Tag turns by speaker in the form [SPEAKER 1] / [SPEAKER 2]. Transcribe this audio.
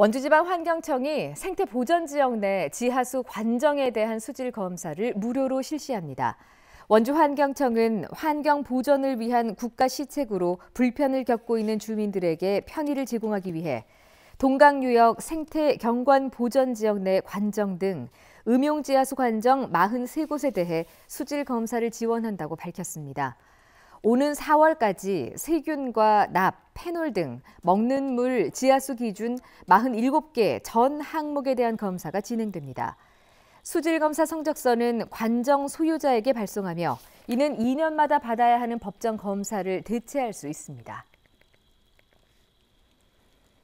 [SPEAKER 1] 원주지방환경청이 생태보전지역 내 지하수 관정에 대한 수질 검사를 무료로 실시합니다. 원주환경청은 환경 보전을 위한 국가 시책으로 불편을 겪고 있는 주민들에게 편의를 제공하기 위해 동강유역 생태 경관 보전 지역 내 관정 등 음용지하수 관정 43곳에 대해 수질 검사를 지원한다고 밝혔습니다. 오는 4월까지 세균과 납, 페놀 등 먹는 물 지하수 기준 47개 전 항목에 대한 검사가 진행됩니다. 수질 검사 성적서는 관정 소유자에게 발송하며 이는 2년마다 받아야 하는 법정 검사를 대체할 수 있습니다.